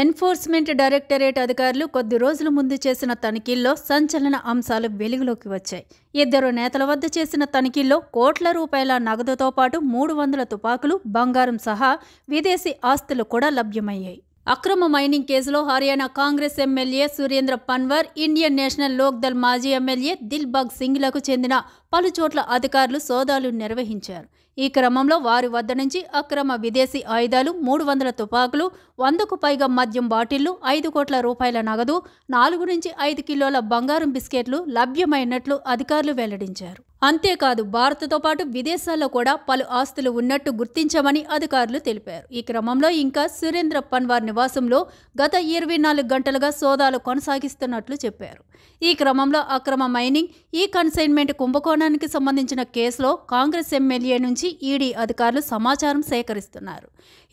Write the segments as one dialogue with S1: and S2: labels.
S1: enforcement directorate అధికారులు కొద్ది రోజుల ముందు చేసిన తనిఖీల్లో సంచలన అంశాలు వెలుగులోకి వచ్చాయి ఇద్దరు నేతల వద్ద చేసిన తనిఖీల్లో కోట్ల రూపాయల నగదుతో పాటు మూడు వందల తుపాకులు బంగారం సహా విదేశీ ఆస్తులు కూడా లభ్యమయ్యాయి అక్రమ మైనింగ్ కేసులో Haryana Congress MLA Surendra Panwar Indian National Lok Dal మాజీ ఎమ్మెల్యే దిల్బాగ్ సింగ్లకు చెందిన పలు చోట్ల అధికారులు సోదాలు నిర్వహించారు ఈ క్రమంలో వారి వద్ద నుంచి అక్రమ విదేశీ ఆయుధాలు మూడు వందల తుపాకులు వందకు పైగా మద్యం బాటిళ్లు ఐదు కోట్ల రూపాయల నగదు నాలుగు నుంచి ఐదు కిలోల బంగారం బిస్కెట్లు లభ్యమైనట్లు అధికారులు వెల్లడించారు అంతేకాదు భారత్తో పాటు విదేశాల్లో కూడా పలు ఆస్తులు ఉన్నట్టు గుర్తించామని అధికారులు తెలిపారు ఈ క్రమంలో ఇంకా సురేంద్ర పన్వార్ నివాసంలో గత ఇరవై నాలుగు గంటలుగా సోదాలు కొనసాగిస్తున్నట్లు చెప్పారు ఈ క్రమంలో అక్రమ మైనింగ్ ఈ కన్సైన్మెంట్ కుంభకోణానికి సంబంధించిన కేసులో కాంగ్రెస్ ఎమ్మెల్యే నుంచి ఈడీ అధికారులు సమాచారం సేకరిస్తున్నారు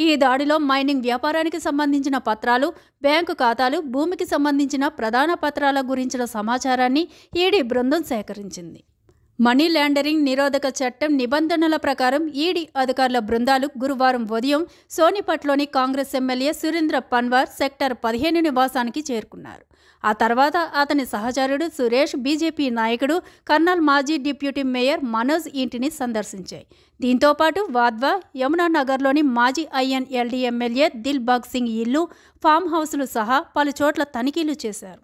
S1: ఈ దాడిలో మైనింగ్ వ్యాపారానికి సంబంధించిన పత్రాలు బ్యాంకు ఖాతాలు భూమికి సంబంధించిన ప్రధాన పత్రాల గురించిన సమాచారాన్ని ఈడీ బృందం సేకరించింది మనీ ల్యాండరింగ్ నిరోధక చట్టం నిబంధనల ప్రకారం ఈడీ అధికారుల బృందాలు గురువారం ఉదయం సోనిపట్లోని Congress MLA Surendra Panwar sector పదిహేను నివాసానికి చేరుకున్నారు ఆ తర్వాత అతని సహచరుడు సురేష్ బీజేపీ నాయకుడు కర్నాల్ మాజీ డిప్యూటీ మేయర్ మనోజ్ ఇంటిని సందర్శించాయి దీంతోపాటు వాద్వా యమునా నగర్లోని మాజీ ఐఎన్ఎల్డీ ఎమ్మెల్యే దిల్బాగ్ సింగ్ ఇల్లు ఫామ్ హౌస్లు సహా పలు చోట్ల తనిఖీలు చేశారు